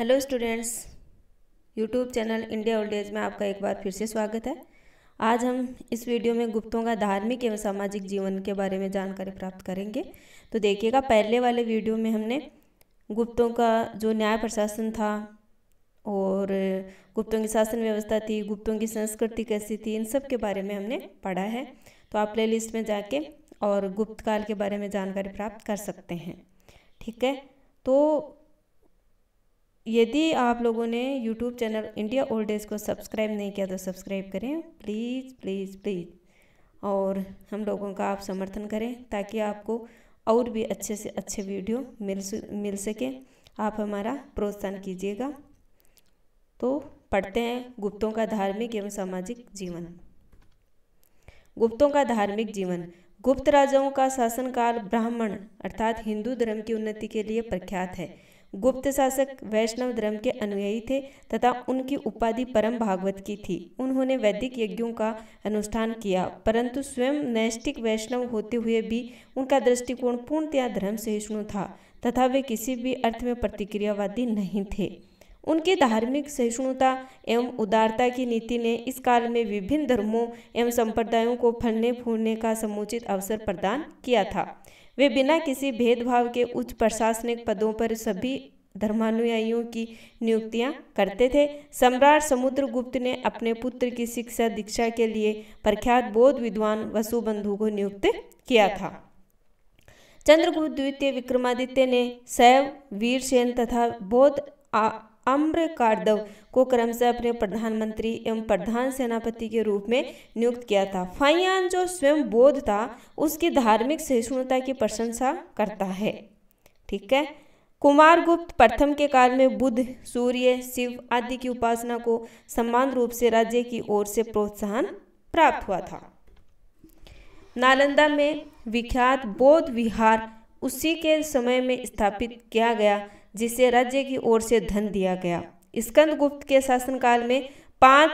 hello students YouTube channel India old age में आपका एक बार फिर से स्वागत है आज हम इस वीडियो में गुप्तों का धार्मिक एवं सामाजिक जीवन के बारे में जानकारी प्राप्त करेंगे तो देखिएगा पहले वाले वीडियो में हमने गुप्तों का जो न्याय प्रशासन था और गुप्तों की शासन व्यवस्था थी गुप्तों की संस्कृति कैसी थी इन सब के बारे में हमने पढ़ा है तो आप प्ले लिस्ट में जाके और गुप्त काल के बारे में जानकारी प्राप्त कर सकते हैं ठीक है तो यदि आप लोगों ने YouTube channel India old days को सब्सक्राइब नहीं किया तो सब्सक्राइब करें प्लीज़ प्लीज़ प्लीज़ और हम लोगों का आप समर्थन करें ताकि आपको और भी अच्छे से अच्छे वीडियो मिल मिल सके आप हमारा प्रोत्साहन कीजिएगा तो पढ़ते हैं गुप्तों का धार्मिक एवं सामाजिक जीवन गुप्तों का धार्मिक जीवन गुप्त राजाओं का शासनकाल ब्राह्मण अर्थात हिंदू धर्म की उन्नति के लिए प्रख्यात है गुप्त शासक वैष्णव धर्म के अनुयायी थे तथा उनकी उपाधि परम भागवत की थी उन्होंने वैदिक यज्ञों का अनुष्ठान किया परंतु स्वयं नैष्टिक वैष्णव होते हुए भी उनका दृष्टिकोण पूर्णतया धर्म सहिष्णु था तथा वे किसी भी अर्थ में प्रतिक्रियावादी नहीं थे उनकी धार्मिक सहिष्णुता एवं उदारता की नीति ने इस काल में विभिन्न धर्मों एवं संप्रदायों को फलने फूलने का समुचित अवसर प्रदान किया था वे बिना किसी भेदभाव के उच्च प्रशासनिक पदों पर सभी धर्मानुयायियों की नियुक्तियां करते थे सम्राट समुद्रगुप्त ने अपने पुत्र की शिक्षा दीक्षा के लिए प्रख्यात बौद्ध विद्वान वसुबंधु को नियुक्त किया था चंद्रगुप्त द्वितीय विक्रमादित्य ने शैव वीरसेन तथा बौद्ध अम्र कार्दव को क्रमशः अपने प्रधानमंत्री एवं प्रधान सेनापति के रूप में नियुक्त किया था फाइयान जो स्वयं बोध था उसकी धार्मिक सहिष्णुता की प्रशंसा करता है ठीक है कुमार गुप्त प्रथम के काल में बुद्ध सूर्य शिव आदि की उपासना को समान रूप से राज्य की ओर से प्रोत्साहन प्राप्त हुआ था नालंदा में विख्यात बौद्ध विहार उसी के समय में स्थापित किया गया जिसे राज्य की ओर से धन दिया गया स्कंद गुप्त के शासनकाल में पांच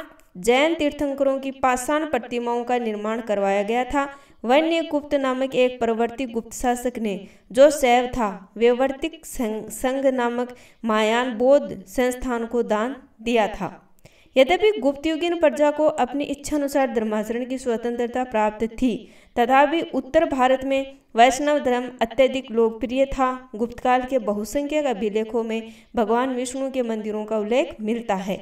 जैन तीर्थंकरों की पाषाण प्रतिमाओं का निर्माण करवाया गया था वन्य गुप्त नामक एक प्रवर्तिक गुप्त शासक ने जो शैव था व्यवर्तिक संघ नामक मायान बोध संस्थान को दान दिया था यद्यपि युगीन प्रजा को अपनी इच्छानुसार धर्माचरण की स्वतंत्रता प्राप्त थी तथापि उत्तर भारत में वैष्णव धर्म अत्यधिक लोकप्रिय था गुप्तकाल के बहुसंख्यक अभिलेखों में भगवान विष्णु के मंदिरों का उल्लेख मिलता है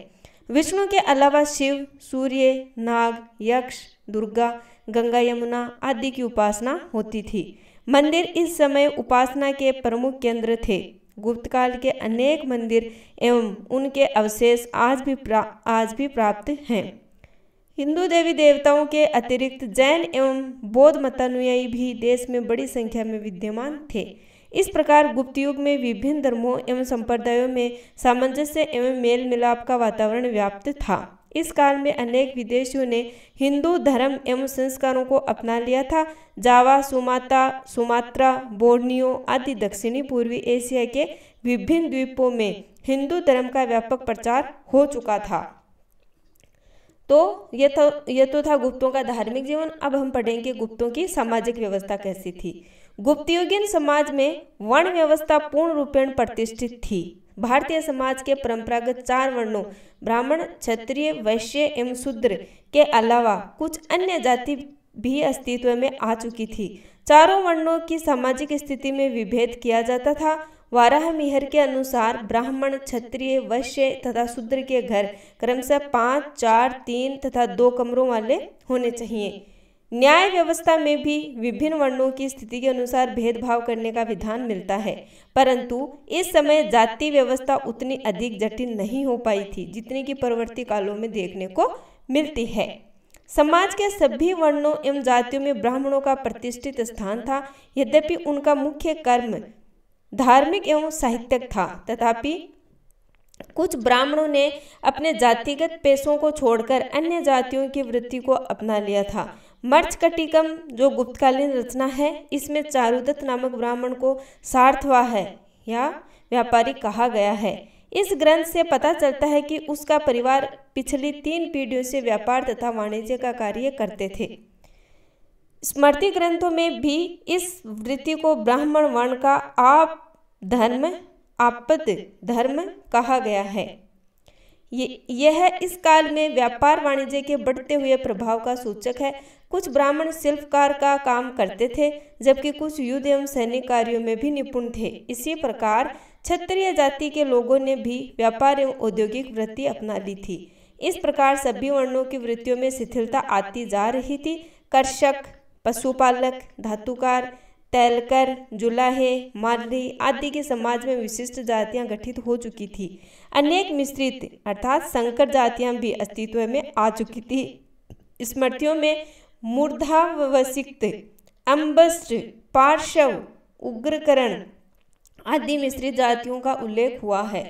विष्णु के अलावा शिव सूर्य नाग यक्ष दुर्गा गंगा यमुना आदि की उपासना होती थी मंदिर इस समय उपासना के प्रमुख केंद्र थे गुप्त काल के अनेक मंदिर एवं उनके अवशेष आज भी आज भी प्राप्त हैं हिंदू देवी देवताओं के अतिरिक्त जैन एवं बौद्ध मतानुयायी भी देश में बड़ी संख्या में विद्यमान थे इस प्रकार गुप्त युग में विभिन्न धर्मों एवं संप्रदायों में सामंजस्य एवं मेल मिलाप का वातावरण व्याप्त था इस काल में अनेक विदेशियों ने हिंदू धर्म एवं संस्कारों को अपना लिया था जावा सुमाता सुमात्रा बोर्नियो आदि दक्षिणी पूर्वी एशिया के विभिन्न द्वीपों में हिंदू धर्म का व्यापक प्रचार हो चुका था तो ये तो ये तो था गुप्तों का धार्मिक जीवन अब हम पढ़ेंगे गुप्तों की सामाजिक व्यवस्था कैसी थी गुप्तयुगीन समाज में वर्ण व्यवस्था पूर्ण रूपेण प्रतिष्ठित थी भारतीय समाज के परंपरागत चार वर्णों ब्राह्मण क्षत्रिय वैश्य एवं शूद्र के अलावा कुछ अन्य जाति भी अस्तित्व में आ चुकी थी चारों वर्णों की सामाजिक स्थिति में विभेद किया जाता था वाराह मिहर के अनुसार ब्राह्मण क्षत्रिय वैश्य तथा शूद्र के घर क्रमशः पाँच चार तीन तथा दो कमरों वाले होने चाहिए न्याय व्यवस्था में भी विभिन्न वर्णों की स्थिति के अनुसार भेदभाव करने का विधान मिलता है परंतु इस समय जाति व्यवस्था उतनी अधिक जटिल नहीं हो पाई थी जितनी की परवर्ती कालों में देखने को मिलती है समाज के सभी वर्णों एवं जातियों में ब्राह्मणों का प्रतिष्ठित स्थान था यद्यपि उनका मुख्य कर्म धार्मिक एवं साहित्यक था तथापि कुछ ब्राह्मणों ने अपने जातिगत पेशों को छोड़कर अन्य जातियों की वृत्ति को अपना लिया था मर्चकटिकम जो गुप्तकालीन रचना है इसमें चारुदत्त नामक ब्राह्मण को सार्थवा है या व्यापारी कहा गया है इस ग्रंथ से पता चलता है कि उसका परिवार पिछली तीन पीढ़ियों से व्यापार तथा वाणिज्य का कार्य करते थे स्मृति ग्रंथों में भी इस वृत्ति को ब्राह्मण वर्ण का आप धर्म आपद धर्म कहा गया है यह इस काल में व्यापार वाणिज्य के बढ़ते हुए प्रभाव का सूचक है कुछ ब्राह्मण शिल्पकार का काम करते थे जबकि कुछ युद्ध एवं सैनिक कार्यों में भी निपुण थे इसी प्रकार क्षत्रिय जाति के लोगों ने भी व्यापार एवं औद्योगिक वृत्ति अपना ली थी इस प्रकार सभी वर्णों की वृत्तियों में शिथिलता आती जा रही थी कर्षक पशुपालक धातुकार तैलकर जुलाहे मारली आदि के समाज में विशिष्ट जातियां गठित हो चुकी थी अनेक मिश्रित अर्थात संकर जातियां भी अस्तित्व में आ चुकी थी स्मृतियों में मूर्धावसिक्त अम्बस्ट पार्श्व उग्रकरण आदि मिश्रित जातियों का उल्लेख हुआ है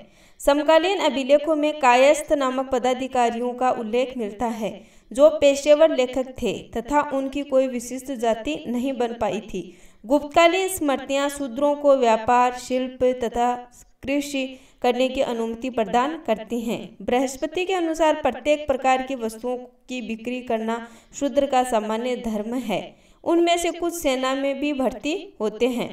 समकालीन अभिलेखों में कायस्थ नामक पदाधिकारियों का उल्लेख मिलता है जो पेशेवर लेखक थे तथा उनकी कोई विशिष्ट जाति नहीं बन पाई थी गुप्तकालीन स्मृतियां शूद्रों को व्यापार शिल्प तथा कृषि करने की अनुमति प्रदान करती हैं बृहस्पति के अनुसार प्रत्येक प्रकार की वस्तुओं की बिक्री करना शूद्र का सामान्य धर्म है उनमें से कुछ सेना में भी भर्ती होते हैं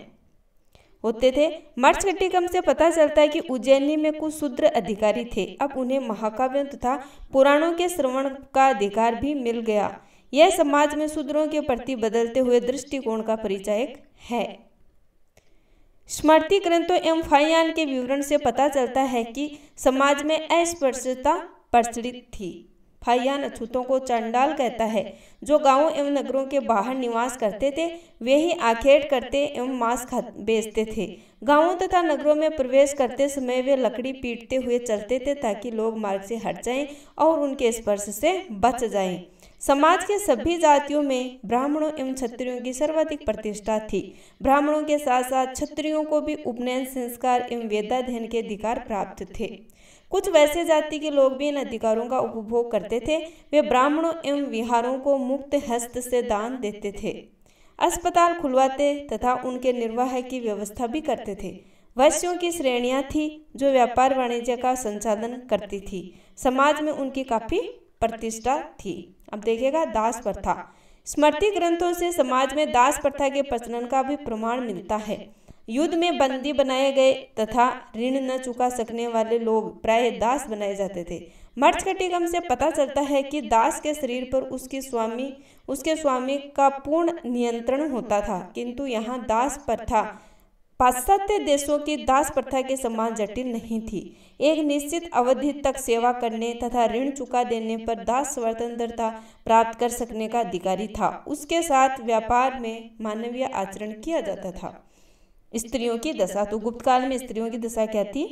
होते थे मर्चकटिकम से पता चलता है कि उज्जैनी में कुछ शूद्र अधिकारी थे अब उन्हें महाकाव्यों तथा पुराणों के श्रवण का अधिकार भी मिल गया यह समाज में शूद्रों के प्रति बदलते हुए दृष्टिकोण का परिचायक है स्मृति ग्रंथों एवं फाइयान के विवरण से पता चलता है कि समाज में अस्पृश्यता प्रचलित थी फाइयान अछूतों को चंडाल कहता है जो गांवों एवं नगरों के बाहर निवास करते थे वे ही आखेट करते एवं मांस खा बेचते थे गांवों तथा नगरों में प्रवेश करते समय वे लकड़ी पीटते हुए चलते थे ताकि लोग मार्ग से हट जाएं और उनके स्पर्श से बच जाएं समाज के सभी जातियों में ब्राह्मणों एवं क्षत्रियों की सर्वाधिक प्रतिष्ठा थी ब्राह्मणों के साथ साथ क्षत्रियों को भी उपनयन संस्कार एवं वेदाध्यन के अधिकार प्राप्त थे कुछ वैसे जाति के लोग भी इन अधिकारों का उपभोग करते थे वे ब्राह्मणों एवं विहारों को मुक्त हस्त से दान देते थे अस्पताल खुलवाते तथा उनके निर्वाह की व्यवस्था भी करते थे वैश्यों की श्रेणियां थी जो व्यापार वाणिज्य का संचालन करती थी समाज में उनकी काफ़ी प्रतिष्ठा थी अब देखिएगा दास प्रथा स्मृति ग्रंथों से समाज में दास प्रथा के प्रचलन का भी प्रमाण मिलता है युद्ध में बंदी बनाए गए तथा ऋण न चुका सकने वाले लोग प्राय दास बनाए जाते थे मर्च कटिगम से पता चलता है कि दास के शरीर पर उसके स्वामी उसके स्वामी का पूर्ण नियंत्रण होता था किंतु यहाँ दास प्रथा पाश्चात्य देशों की दास प्रथा के समान जटिल नहीं थी एक निश्चित अवधि तक सेवा करने तथा ऋण चुका देने पर दास स्वतंत्रता प्राप्त कर सकने का अधिकारी था उसके साथ व्यापार में मानवीय आचरण किया जाता था स्त्रियों की दशा तो गुप्त काल में स्त्रियों की दशा क्या थी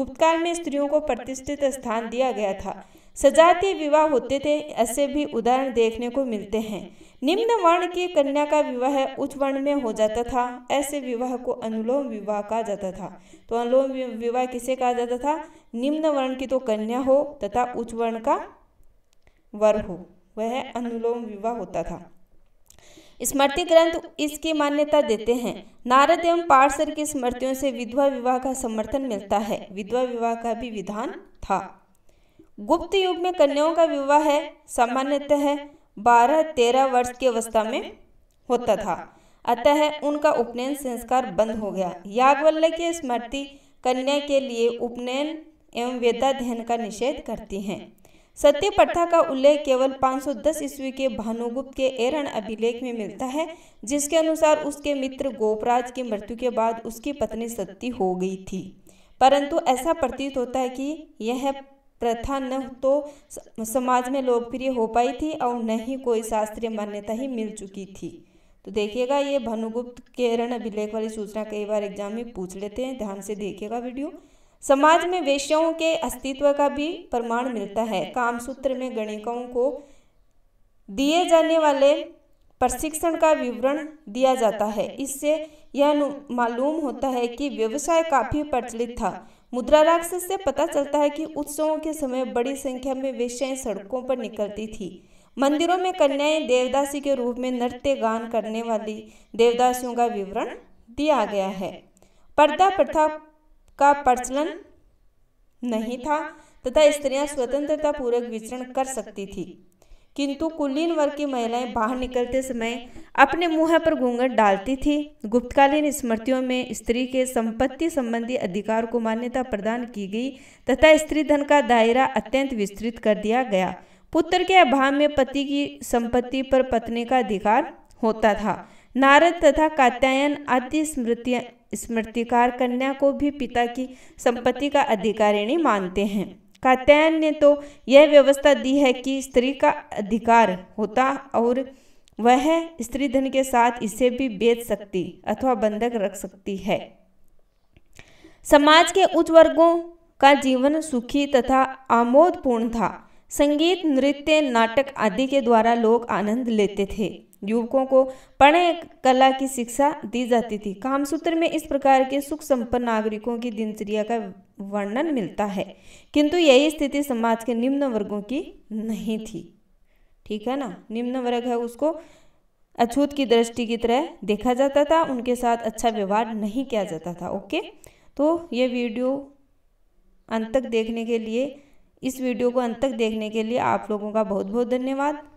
गुप्त काल में स्त्रियों को प्रतिष्ठित स्थान दिया गया था सजातीय विवाह होते थे ऐसे भी उदाहरण देखने को मिलते हैं निम्न वर्ण की कन्या का विवाह उच्च वर्ण में हो जाता था ऐसे विवाह को अनुलोम विवाह कहा जाता था तो अनुलोम विवाह किसे कहा जाता था निम्न वर्ण की तो कन्या हो तथा उच्च वर्ण का वर हो वह अनुलोम विवाह होता था स्मृति ग्रंथ इसकी मान्यता देते हैं नारद एवं पार्सर की स्मृतियों से विधवा विवाह का समर्थन मिलता है विधवा विवाह का भी विधान था गुप्त युग में कन्याओं का विवाह है सामान्यतः बारह तेरह वर्ष की अवस्था में होता था अतः उनका उपनयन संस्कार बंद हो गया यागवल्य की स्मृति कन्या के लिए उपनयन एवं वेदाध्यन का निषेध करती हैं सत्य प्रथा का उल्लेख केवल 510 ईस्वी के भानुगुप्त के एरण अभिलेख में मिलता है जिसके अनुसार उसके मित्र गोपराज की मृत्यु के बाद उसकी पत्नी सत्य हो गई थी परंतु ऐसा प्रतीत होता है कि यह प्रथा न तो समाज में लोकप्रिय हो पाई थी और न ही कोई शास्त्रीय मान्यता ही मिल चुकी थी तो देखिएगा ये भानुगुप्त के रण अभिलेख वाली सूचना कई बार एग्जाम में पूछ लेते हैं ध्यान से देखिएगा वीडियो समाज में वेश्याओं के अस्तित्व का भी प्रमाण मिलता है कामसूत्र में गणिकाओं को दिए जाने वाले प्रशिक्षण का विवरण दिया जाता है इससे यह मालूम होता है कि व्यवसाय काफ़ी प्रचलित था मुद्रा राक्षस से पता चलता है कि उत्सवों के समय बड़ी संख्या में वेश्याएं सड़कों पर निकलती थी मंदिरों में कन्याएं देवदासी के रूप में नृत्य गान करने वाली देवदासियों का विवरण दिया गया है पर्दा प्रथा का प्रचलन नहीं था तथा स्त्रियां स्वतंत्रता पूर्वक विचरण कर सकती थी किंतु कुलीन वर्ग की महिलाएं बाहर निकलते समय अपने मुंह पर घूंघट डालती थी गुप्तकालीन स्मृतियों में स्त्री के संपत्ति संबंधी अधिकार को मान्यता प्रदान की गई तथा स्त्री धन का दायरा अत्यंत विस्तृत कर दिया गया पुत्र के अभाव में पति की संपत्ति पर पत्नी का अधिकार होता था नारद तथा कात्यायन आदि स्मृतिया स्मृतिकार कन्या को भी पिता की संपत्ति का अधिकारिणी मानते हैं कात्यायन ने तो यह व्यवस्था दी है कि स्त्री का अधिकार होता और वह स्त्री धन के साथ इसे भी बेच सकती अथवा बंधक रख सकती है समाज के उच्च वर्गों का जीवन सुखी तथा आमोदपूर्ण था संगीत नृत्य नाटक आदि के द्वारा लोग आनंद लेते थे युवकों को पढ़े कला की शिक्षा दी जाती थी कामसूत्र में इस प्रकार के सुख संपन्न नागरिकों की दिनचर्या का वर्णन मिलता है किंतु यही स्थिति समाज के निम्न वर्गों की नहीं थी ठीक है ना निम्न वर्ग है उसको अछूत की दृष्टि की तरह देखा जाता था उनके साथ अच्छा व्यवहार नहीं किया जाता था ओके तो ये वीडियो अंत तक देखने के लिए इस वीडियो को अंत तक देखने के लिए आप लोगों का बहुत बहुत धन्यवाद